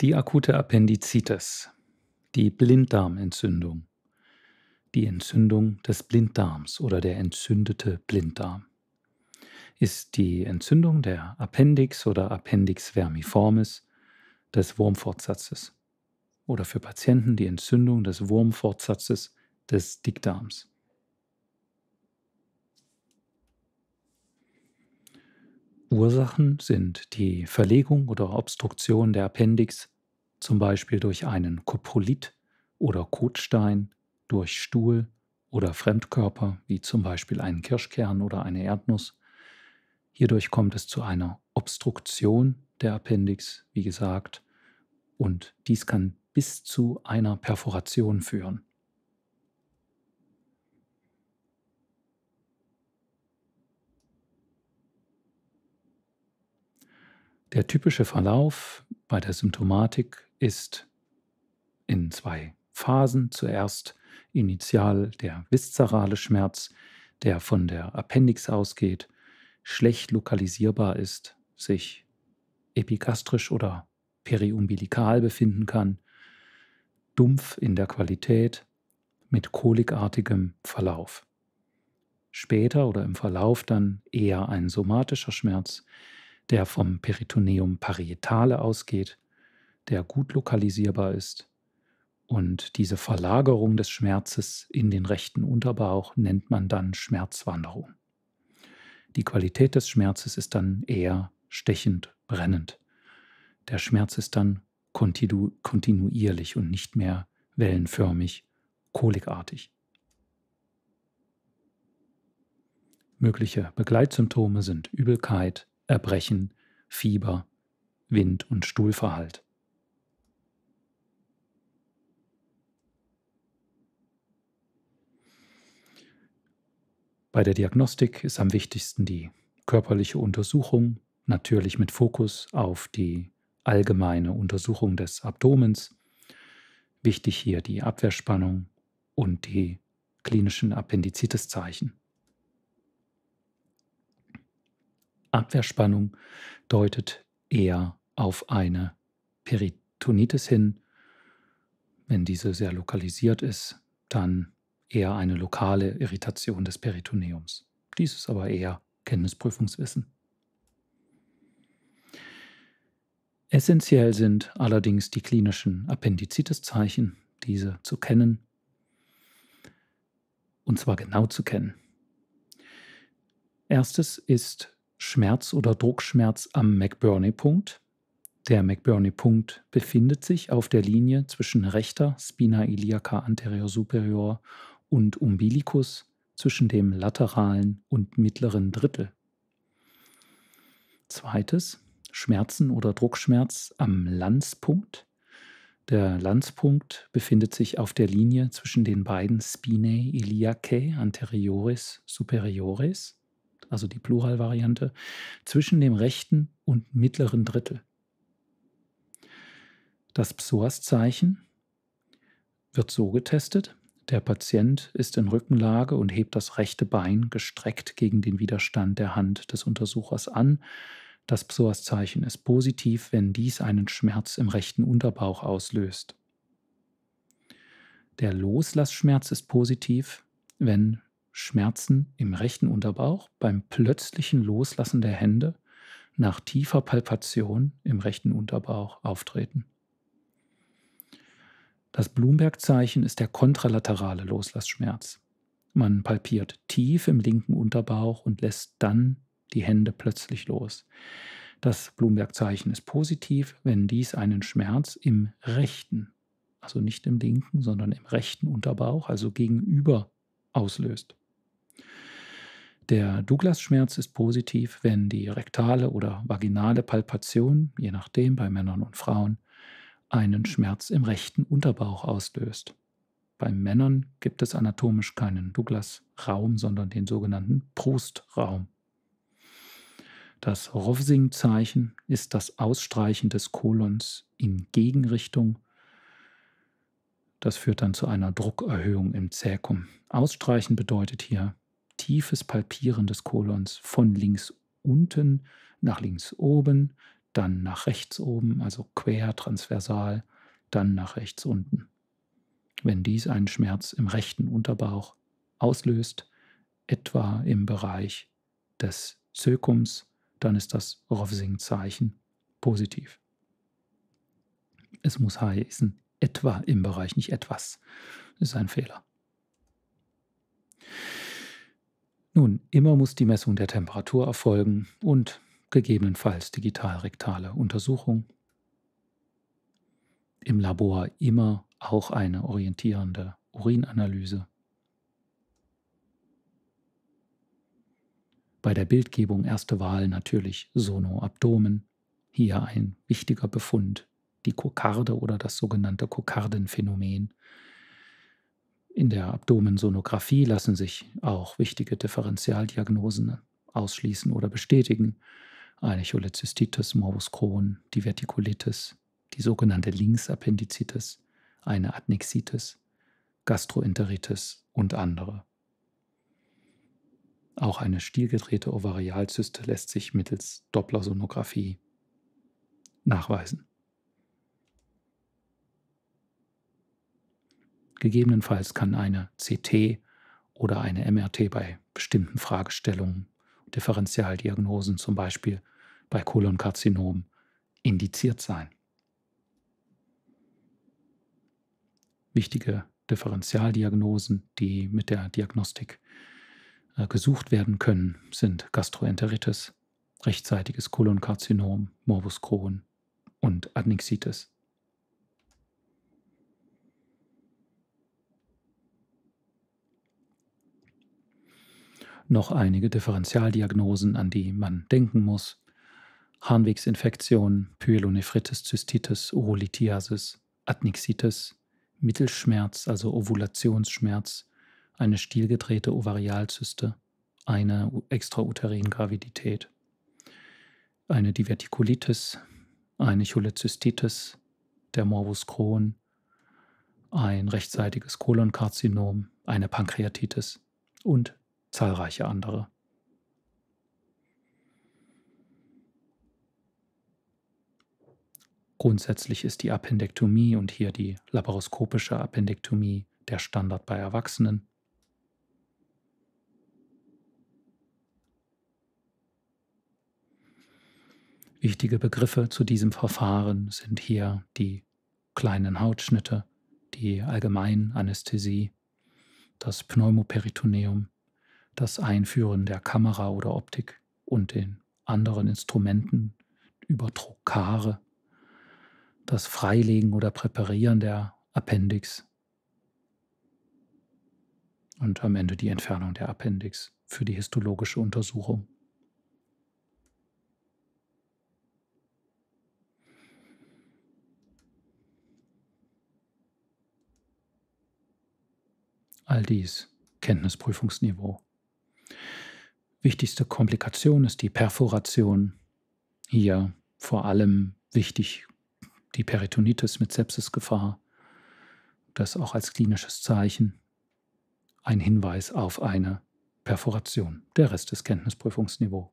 die akute Appendizitis, die Blinddarmentzündung, die Entzündung des Blinddarms oder der entzündete Blinddarm. Ist die Entzündung der Appendix oder Appendix vermiformis des Wurmfortsatzes oder für Patienten die Entzündung des Wurmfortsatzes des Dickdarms. Ursachen sind die Verlegung oder Obstruktion der Appendix, zum Beispiel durch einen Koprolit oder Kotstein, durch Stuhl oder Fremdkörper, wie zum Beispiel einen Kirschkern oder eine Erdnuss. Hierdurch kommt es zu einer Obstruktion der Appendix, wie gesagt, und dies kann bis zu einer Perforation führen. Der typische Verlauf bei der Symptomatik ist in zwei Phasen. Zuerst initial der viszerale Schmerz, der von der Appendix ausgeht, schlecht lokalisierbar ist, sich epigastrisch oder periumbilikal befinden kann, dumpf in der Qualität, mit kolikartigem Verlauf. Später oder im Verlauf dann eher ein somatischer Schmerz, der vom Peritoneum parietale ausgeht, der gut lokalisierbar ist. Und diese Verlagerung des Schmerzes in den rechten Unterbauch nennt man dann Schmerzwanderung. Die Qualität des Schmerzes ist dann eher stechend, brennend. Der Schmerz ist dann kontinu kontinuierlich und nicht mehr wellenförmig, kolikartig. Mögliche Begleitsymptome sind Übelkeit, Erbrechen, Fieber, Wind- und Stuhlverhalt. Bei der Diagnostik ist am wichtigsten die körperliche Untersuchung, natürlich mit Fokus auf die allgemeine Untersuchung des Abdomens. Wichtig hier die Abwehrspannung und die klinischen Appendizitiszeichen. Abwehrspannung deutet eher auf eine Peritonitis hin. Wenn diese sehr lokalisiert ist, dann eher eine lokale Irritation des Peritoneums. Dies ist aber eher Kenntnisprüfungswissen. Essentiell sind allerdings die klinischen Appendizitis-Zeichen, diese zu kennen und zwar genau zu kennen. Erstes ist Schmerz oder Druckschmerz am McBurney-Punkt. Der McBurney-Punkt befindet sich auf der Linie zwischen rechter Spina iliaca anterior superior und Umbilicus zwischen dem lateralen und mittleren Drittel. Zweites, Schmerzen oder Druckschmerz am Lanzpunkt. Der Lanzpunkt befindet sich auf der Linie zwischen den beiden Spinae iliacae anterioris superiores also die Pluralvariante, zwischen dem rechten und mittleren Drittel. Das Psoas-Zeichen wird so getestet. Der Patient ist in Rückenlage und hebt das rechte Bein gestreckt gegen den Widerstand der Hand des Untersuchers an. Das Psoas-Zeichen ist positiv, wenn dies einen Schmerz im rechten Unterbauch auslöst. Der Loslassschmerz ist positiv, wenn Schmerzen im rechten Unterbauch beim plötzlichen Loslassen der Hände nach tiefer Palpation im rechten Unterbauch auftreten. Das blumberg zeichen ist der kontralaterale Loslassschmerz. Man palpiert tief im linken Unterbauch und lässt dann die Hände plötzlich los. Das blumberg zeichen ist positiv, wenn dies einen Schmerz im rechten, also nicht im linken, sondern im rechten Unterbauch, also gegenüber, auslöst. Der Douglas-Schmerz ist positiv, wenn die rektale oder vaginale Palpation, je nachdem bei Männern und Frauen, einen Schmerz im rechten Unterbauch auslöst. Bei Männern gibt es anatomisch keinen Douglas-Raum, sondern den sogenannten Brustraum. Das Rovsing-Zeichen ist das Ausstreichen des Kolons in Gegenrichtung. Das führt dann zu einer Druckerhöhung im Zäkum. Ausstreichen bedeutet hier tiefes Palpieren des Kolons von links unten nach links oben, dann nach rechts oben, also quer, transversal, dann nach rechts unten. Wenn dies einen Schmerz im rechten Unterbauch auslöst, etwa im Bereich des Zökums, dann ist das Rovsing-Zeichen positiv. Es muss heißen, etwa im Bereich, nicht etwas. Das ist ein Fehler. Nun, immer muss die Messung der Temperatur erfolgen und gegebenenfalls digital-rektale Untersuchung. Im Labor immer auch eine orientierende Urinanalyse. Bei der Bildgebung erste Wahl natürlich Sonoabdomen. Hier ein wichtiger Befund, die Kokarde oder das sogenannte Kokardenphänomen, in der Abdomensonographie lassen sich auch wichtige Differentialdiagnosen ausschließen oder bestätigen. Eine Cholecystitis, Morbus Crohn, Divertikulitis, die sogenannte Linksappendizitis, eine Adnexitis, Gastroenteritis und andere. Auch eine stielgedrehte Ovarialzyste lässt sich mittels Dopplersonographie nachweisen. Gegebenenfalls kann eine CT oder eine MRT bei bestimmten Fragestellungen, Differentialdiagnosen zum Beispiel bei Kolonkarzinom, indiziert sein. Wichtige Differentialdiagnosen, die mit der Diagnostik äh, gesucht werden können, sind Gastroenteritis, rechtzeitiges Kolonkarzinom, Morbus Crohn und Adnixitis. noch einige Differentialdiagnosen, an die man denken muss. Harnwegsinfektion, Pyelonephritis, Zystitis, Urolithiasis, Adnixitis, Mittelschmerz, also Ovulationsschmerz, eine stielgedrehte Ovarialzyste, eine Extrauterin-Gravidität, eine Divertikulitis, eine Cholezystitis, der Morbus Crohn, ein rechtzeitiges Kolonkarzinom, eine Pankreatitis und zahlreiche andere. Grundsätzlich ist die Appendektomie und hier die laparoskopische Appendektomie der Standard bei Erwachsenen. Wichtige Begriffe zu diesem Verfahren sind hier die kleinen Hautschnitte, die Allgemeinanästhesie, das Pneumoperitoneum, das Einführen der Kamera oder Optik und den anderen Instrumenten über Trokare, das Freilegen oder Präparieren der Appendix und am Ende die Entfernung der Appendix für die histologische Untersuchung. All dies Kenntnisprüfungsniveau. Wichtigste Komplikation ist die Perforation. Hier vor allem wichtig die Peritonitis mit Sepsisgefahr. Das auch als klinisches Zeichen ein Hinweis auf eine Perforation. Der Rest ist Kenntnisprüfungsniveau.